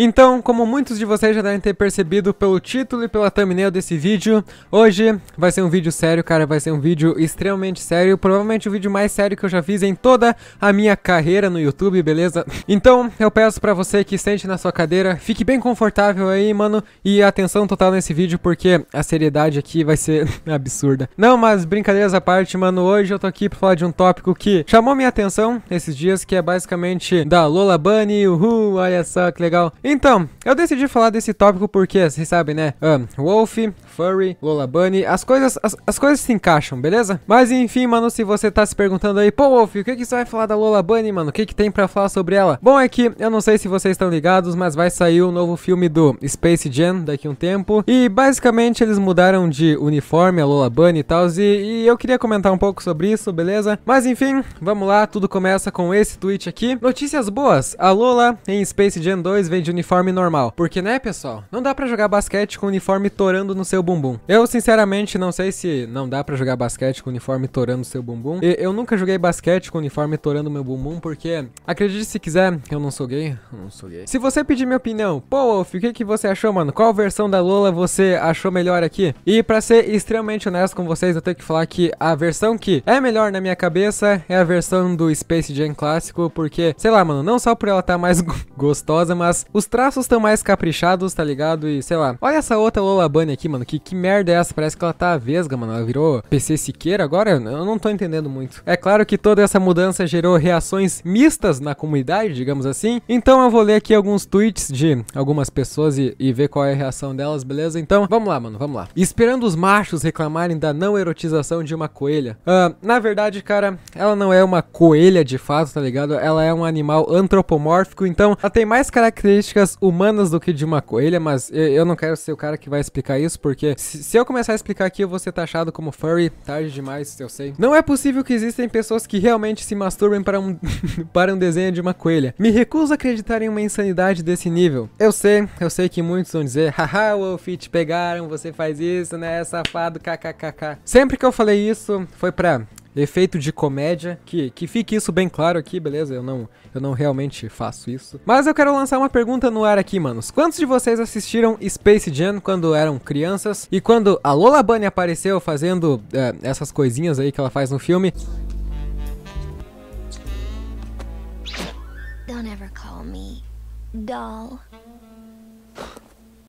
Então, como muitos de vocês já devem ter percebido pelo título e pela thumbnail desse vídeo, hoje vai ser um vídeo sério, cara, vai ser um vídeo extremamente sério, provavelmente o vídeo mais sério que eu já fiz em toda a minha carreira no YouTube, beleza? Então, eu peço pra você que sente na sua cadeira, fique bem confortável aí, mano, e atenção total nesse vídeo, porque a seriedade aqui vai ser absurda. Não, mas brincadeiras à parte, mano, hoje eu tô aqui pra falar de um tópico que chamou minha atenção esses dias, que é basicamente da Lola Bunny, uhul, olha só que legal. Então, eu decidi falar desse tópico porque, vocês sabem, né? Um, Wolf, Furry, Lola Bunny, as coisas, as, as, coisas se encaixam, beleza? Mas enfim, mano, se você tá se perguntando aí, pô, Wolf, o que que você vai falar da Lola Bunny, mano? O que que tem pra falar sobre ela? Bom, é que, eu não sei se vocês estão ligados, mas vai sair o um novo filme do Space Jam daqui a um tempo. E, basicamente, eles mudaram de uniforme a Lola Bunny e tal, e, e eu queria comentar um pouco sobre isso, beleza? Mas enfim, vamos lá, tudo começa com esse tweet aqui. Notícias boas, a Lola em Space Jam 2 vem de uniforme normal. Porque, né, pessoal? Não dá para jogar basquete com uniforme torando no seu bumbum. Eu, sinceramente, não sei se não dá para jogar basquete com uniforme torando no seu bumbum. E eu nunca joguei basquete com uniforme torando meu bumbum, porque, acredite se quiser, eu não sou gay. Eu não sou gay. Se você pedir minha opinião, pô, Wolf, o que, que você achou, mano? Qual versão da Lola você achou melhor aqui? E para ser extremamente honesto com vocês, eu tenho que falar que a versão que é melhor na minha cabeça é a versão do Space Jam clássico, porque, sei lá, mano, não só por ela estar tá mais gostosa, mas os traços estão mais caprichados, tá ligado? E sei lá. Olha essa outra Lola Bunny aqui, mano. Que, que merda é essa? Parece que ela tá vesga, mano. Ela virou PC Siqueira agora? Eu não tô entendendo muito. É claro que toda essa mudança gerou reações mistas na comunidade, digamos assim. Então eu vou ler aqui alguns tweets de algumas pessoas e, e ver qual é a reação delas, beleza? Então, vamos lá, mano, vamos lá. Esperando os machos reclamarem da não erotização de uma coelha. Uh, na verdade, cara, ela não é uma coelha de fato, tá ligado? Ela é um animal antropomórfico, então ela tem mais características características humanas do que de uma coelha, mas eu não quero ser o cara que vai explicar isso, porque se eu começar a explicar aqui, eu vou ser taxado como furry, tarde demais, eu sei. Não é possível que existem pessoas que realmente se masturbem para um, para um desenho de uma coelha. Me recuso a acreditar em uma insanidade desse nível. Eu sei, eu sei que muitos vão dizer, haha, Wolf, te pegaram, você faz isso, né, safado, kkkk. Sempre que eu falei isso, foi pra efeito de comédia, que, que fique isso bem claro aqui, beleza? Eu não, eu não realmente faço isso. Mas eu quero lançar uma pergunta no ar aqui, manos. Quantos de vocês assistiram Space Jam quando eram crianças? E quando a Lola Bunny apareceu fazendo é, essas coisinhas aí que ela faz no filme? Don't ever call me doll.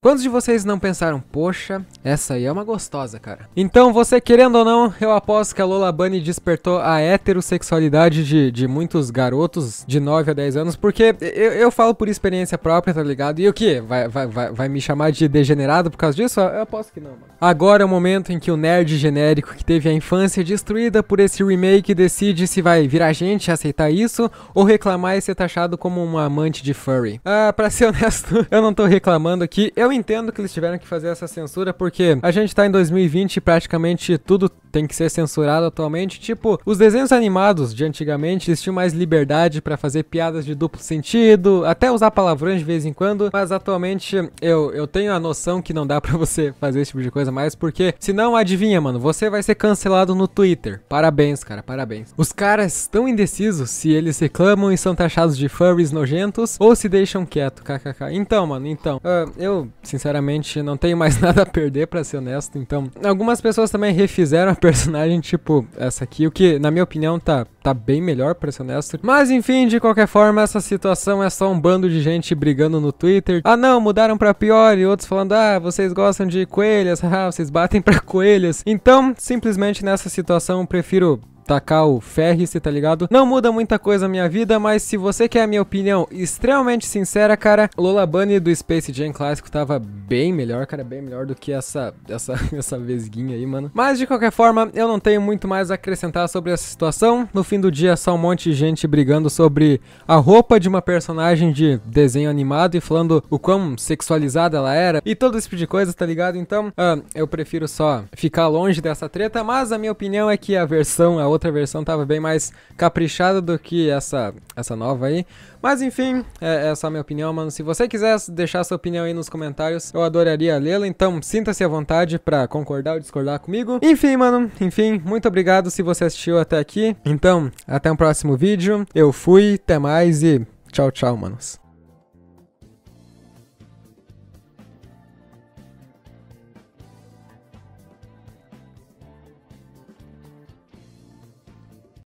Quantos de vocês não pensaram, poxa, essa aí é uma gostosa, cara? Então, você querendo ou não, eu aposto que a Lola Bunny despertou a heterossexualidade de, de muitos garotos de 9 a 10 anos, porque eu, eu falo por experiência própria, tá ligado? E o que? Vai, vai, vai, vai me chamar de degenerado por causa disso? Eu aposto que não, mano. Agora é o momento em que o nerd genérico que teve a infância destruída por esse remake decide se vai virar gente, aceitar isso, ou reclamar e ser taxado como um amante de furry. Ah, pra ser honesto, eu não tô reclamando aqui, eu eu entendo que eles tiveram que fazer essa censura porque a gente tá em 2020 e praticamente tudo tem que ser censurado atualmente. Tipo, os desenhos animados de antigamente eles tinham mais liberdade para fazer piadas de duplo sentido, até usar palavrões de vez em quando, mas atualmente eu, eu tenho a noção que não dá para você fazer esse tipo de coisa mais porque senão adivinha, mano, você vai ser cancelado no Twitter. Parabéns, cara, parabéns. Os caras estão indecisos se eles reclamam e são taxados de furries nojentos ou se deixam quieto, kkk. Então, mano, então, uh, eu sinceramente, não tenho mais nada a perder, para ser honesto. Então, algumas pessoas também refizeram a personagem, tipo essa aqui, o que, na minha opinião, tá, tá bem melhor, pra ser honesto. Mas, enfim, de qualquer forma, essa situação é só um bando de gente brigando no Twitter. Ah, não, mudaram pra pior, e outros falando, ah, vocês gostam de coelhas, ah, vocês batem pra coelhas. Então, simplesmente nessa situação, eu prefiro tacar o ferre-se, tá ligado? Não muda muita coisa a minha vida, mas se você quer a minha opinião extremamente sincera, cara, Lola Bunny do Space Jam clássico tava bem melhor, cara, bem melhor do que essa, essa, essa vesguinha aí, mano. Mas de qualquer forma, eu não tenho muito mais a acrescentar sobre essa situação. No fim do dia, só um monte de gente brigando sobre a roupa de uma personagem de desenho animado e falando o quão sexualizada ela era e todo esse tipo de coisa, tá ligado? Então, uh, eu prefiro só ficar longe dessa treta, mas a minha opinião é que a versão, a é outra outra versão tava bem mais caprichada do que essa, essa nova aí. Mas enfim, é, é só minha opinião, mano. Se você quiser deixar sua opinião aí nos comentários, eu adoraria lê-la. Então sinta-se à vontade para concordar ou discordar comigo. Enfim, mano, enfim, muito obrigado se você assistiu até aqui. Então, até o um próximo vídeo. Eu fui, até mais e tchau, tchau, manos.